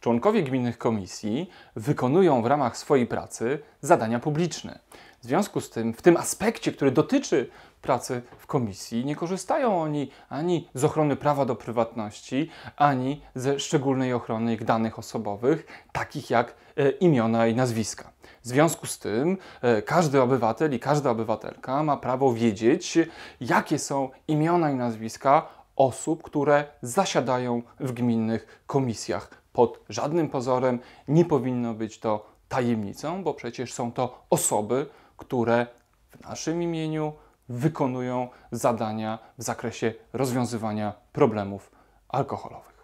Członkowie gminnych komisji wykonują w ramach swojej pracy zadania publiczne. W związku z tym, w tym aspekcie, który dotyczy pracy w komisji, nie korzystają oni ani z ochrony prawa do prywatności, ani ze szczególnej ochrony ich danych osobowych, takich jak e, imiona i nazwiska. W związku z tym e, każdy obywatel i każda obywatelka ma prawo wiedzieć, jakie są imiona i nazwiska osób, które zasiadają w gminnych komisjach pod żadnym pozorem nie powinno być to tajemnicą, bo przecież są to osoby, które w naszym imieniu wykonują zadania w zakresie rozwiązywania problemów alkoholowych.